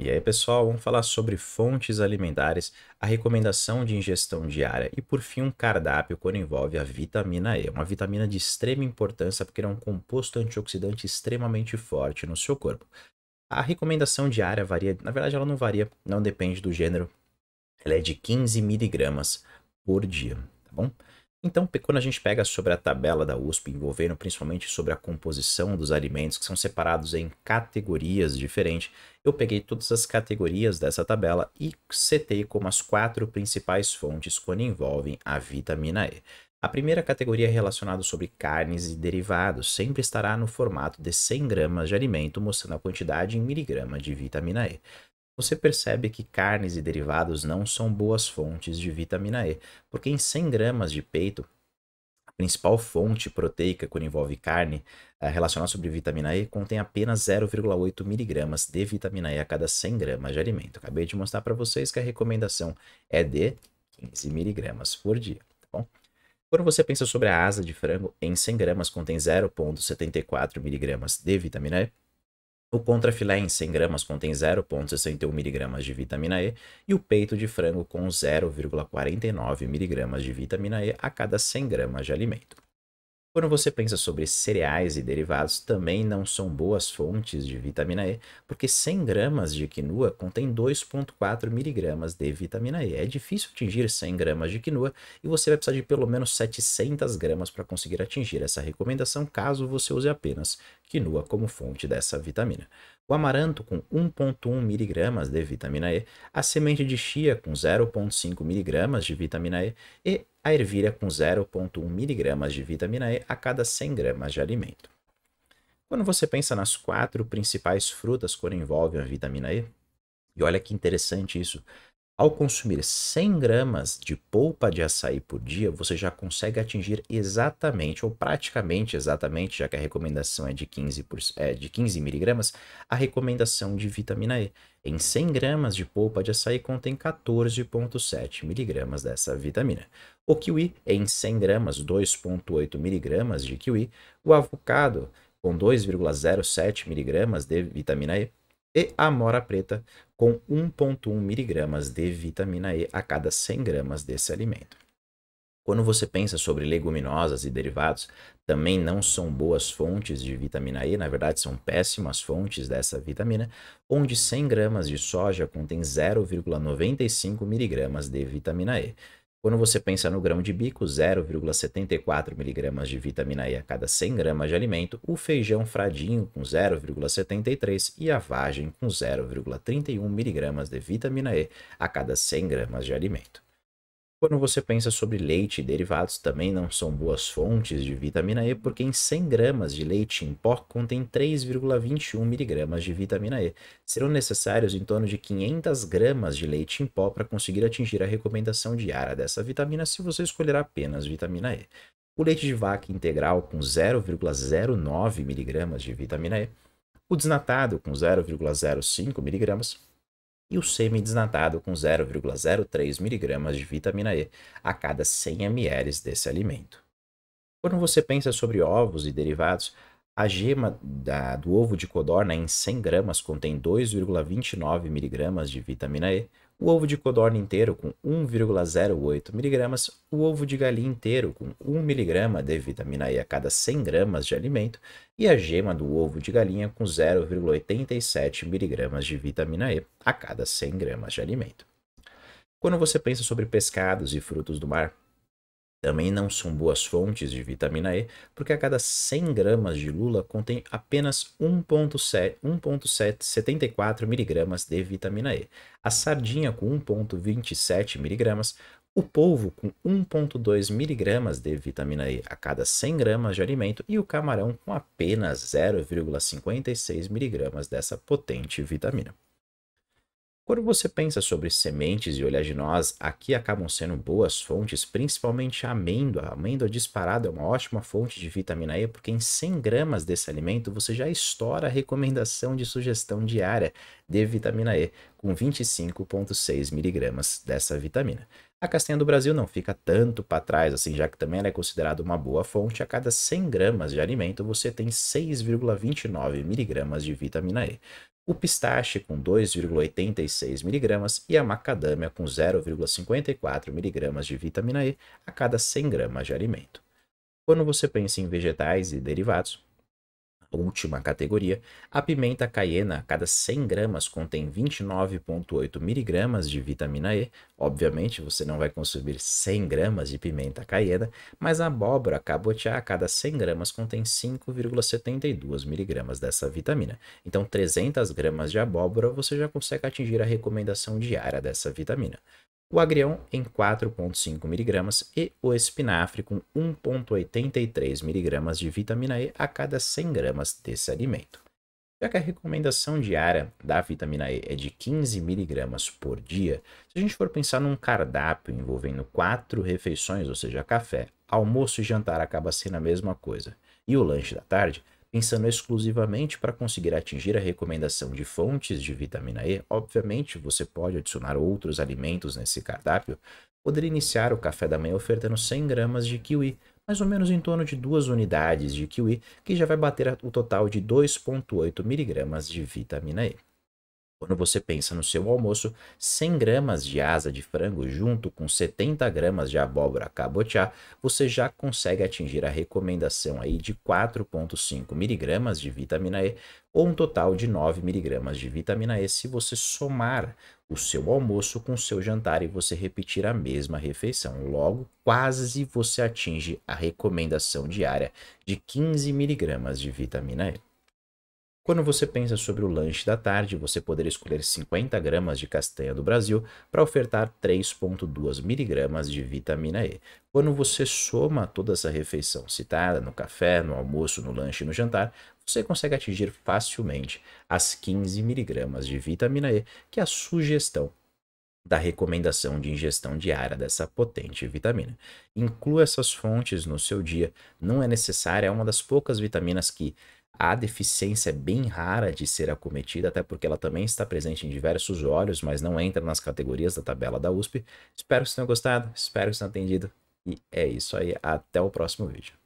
E aí, pessoal, vamos falar sobre fontes alimentares, a recomendação de ingestão diária e, por fim, um cardápio quando envolve a vitamina E, uma vitamina de extrema importância porque ela é um composto antioxidante extremamente forte no seu corpo. A recomendação diária varia, na verdade, ela não varia, não depende do gênero, ela é de 15 miligramas por dia, tá bom? Então, quando a gente pega sobre a tabela da USP envolvendo principalmente sobre a composição dos alimentos que são separados em categorias diferentes, eu peguei todas as categorias dessa tabela e setei como as quatro principais fontes quando envolvem a vitamina E. A primeira categoria é relacionada sobre carnes e derivados, sempre estará no formato de 100 gramas de alimento, mostrando a quantidade em miligramas de vitamina E você percebe que carnes e derivados não são boas fontes de vitamina E, porque em 100 gramas de peito, a principal fonte proteica quando envolve carne eh, relacionada sobre vitamina E contém apenas 0,8 miligramas de vitamina E a cada 100 gramas de alimento. Acabei de mostrar para vocês que a recomendação é de 15 miligramas por dia, tá bom? Quando você pensa sobre a asa de frango, em 100 gramas contém 0,74 miligramas de vitamina E, o contra filé em 100 gramas contém 0,61 mg de vitamina E e o peito de frango com 0,49 mg de vitamina E a cada 100 gramas de alimento. Quando você pensa sobre cereais e derivados, também não são boas fontes de vitamina E, porque 100 gramas de quinoa contém 2,4 miligramas de vitamina E. É difícil atingir 100 gramas de quinoa e você vai precisar de pelo menos 700 gramas para conseguir atingir essa recomendação, caso você use apenas quinoa como fonte dessa vitamina o amaranto com 1,1 mg de vitamina E, a semente de chia com 0,5 mg de vitamina E e a ervilha com 0,1 mg de vitamina E a cada 100 gramas de alimento. Quando você pensa nas quatro principais frutas que envolvem a vitamina E, e olha que interessante isso, ao consumir 100 gramas de polpa de açaí por dia, você já consegue atingir exatamente, ou praticamente exatamente, já que a recomendação é de 15, por, é, de 15 miligramas, a recomendação de vitamina E. Em 100 gramas de polpa de açaí contém 14,7 miligramas dessa vitamina. O kiwi, em 100 gramas, 2,8 miligramas de kiwi. O avocado, com 2,07 miligramas de vitamina E e amora preta com 1,1 miligramas de vitamina E a cada 100 gramas desse alimento. Quando você pensa sobre leguminosas e derivados, também não são boas fontes de vitamina E, na verdade são péssimas fontes dessa vitamina, onde 100 gramas de soja contém 0,95 miligramas de vitamina E. Quando você pensa no grão de bico, 0,74 mg de vitamina E a cada 100 gramas de alimento, o feijão fradinho com 0,73 e a vagem com 0,31 mg de vitamina E a cada 100 gramas de alimento. Quando você pensa sobre leite, derivados também não são boas fontes de vitamina E, porque em 100 gramas de leite em pó contém 3,21 miligramas de vitamina E. Serão necessários em torno de 500 gramas de leite em pó para conseguir atingir a recomendação diária dessa vitamina se você escolher apenas vitamina E. O leite de vaca integral com 0,09 miligramas de vitamina E, o desnatado com 0,05 miligramas e o semi-desnatado com 0,03 mg de vitamina E a cada 100 ml desse alimento. Quando você pensa sobre ovos e derivados, a gema da, do ovo de codorna em 100 gramas contém 2,29 mg de vitamina E, o ovo de codorna inteiro com 1,08 mg, o ovo de galinha inteiro com 1 mg de vitamina E a cada 100 gramas de alimento e a gema do ovo de galinha com 0,87 mg de vitamina E a cada 100 gramas de alimento. Quando você pensa sobre pescados e frutos do mar, também não são boas fontes de vitamina E, porque a cada 100 gramas de lula contém apenas 1,74 miligramas de vitamina E, a sardinha com 1,27 miligramas, o polvo com 1,2 miligramas de vitamina E a cada 100 gramas de alimento e o camarão com apenas 0,56 miligramas dessa potente vitamina. Quando você pensa sobre sementes e oleaginosas, aqui acabam sendo boas fontes, principalmente a amêndoa. A amêndoa disparada é uma ótima fonte de vitamina E, porque em 100 gramas desse alimento você já estoura a recomendação de sugestão diária de vitamina E, com 25,6 miligramas dessa vitamina. A castanha do Brasil não fica tanto para trás, assim, já que também ela é considerada uma boa fonte. A cada 100 gramas de alimento você tem 6,29 miligramas de vitamina E o pistache com 2,86 mg e a macadâmia com 0,54 mg de vitamina E a cada 100 gramas de alimento. Quando você pensa em vegetais e derivados, última categoria, a pimenta caiena a cada 100 gramas contém 29,8 miligramas de vitamina E. Obviamente, você não vai consumir 100 gramas de pimenta caiena, mas a abóbora cabotiá a cada 100 gramas contém 5,72 miligramas dessa vitamina. Então, 300 gramas de abóbora você já consegue atingir a recomendação diária dessa vitamina o agrião em 4,5 mg e o espinafre com 1,83 mg de vitamina E a cada 100 gramas desse alimento. Já que a recomendação diária da vitamina E é de 15 mg por dia, se a gente for pensar num cardápio envolvendo quatro refeições, ou seja, café, almoço e jantar acaba sendo a mesma coisa, e o lanche da tarde, Pensando exclusivamente para conseguir atingir a recomendação de fontes de vitamina E, obviamente você pode adicionar outros alimentos nesse cardápio. Poderia iniciar o café da manhã ofertando 100 gramas de kiwi, mais ou menos em torno de duas unidades de kiwi, que já vai bater o total de 2,8 miligramas de vitamina E. Quando você pensa no seu almoço, 100 gramas de asa de frango junto com 70 gramas de abóbora cabotiá, você já consegue atingir a recomendação aí de 4,5 miligramas de vitamina E ou um total de 9 miligramas de vitamina E se você somar o seu almoço com o seu jantar e você repetir a mesma refeição. Logo, quase você atinge a recomendação diária de 15 miligramas de vitamina E. Quando você pensa sobre o lanche da tarde, você poderia escolher 50 gramas de castanha do Brasil para ofertar 3,2 miligramas de vitamina E. Quando você soma toda essa refeição citada no café, no almoço, no lanche e no jantar, você consegue atingir facilmente as 15 miligramas de vitamina E que é a sugestão da recomendação de ingestão diária dessa potente vitamina. Inclua essas fontes no seu dia, não é necessária, é uma das poucas vitaminas que a deficiência é bem rara de ser acometida, até porque ela também está presente em diversos óleos, mas não entra nas categorias da tabela da USP. Espero que vocês tenham gostado, espero que vocês tenham entendido. E é isso aí, até o próximo vídeo.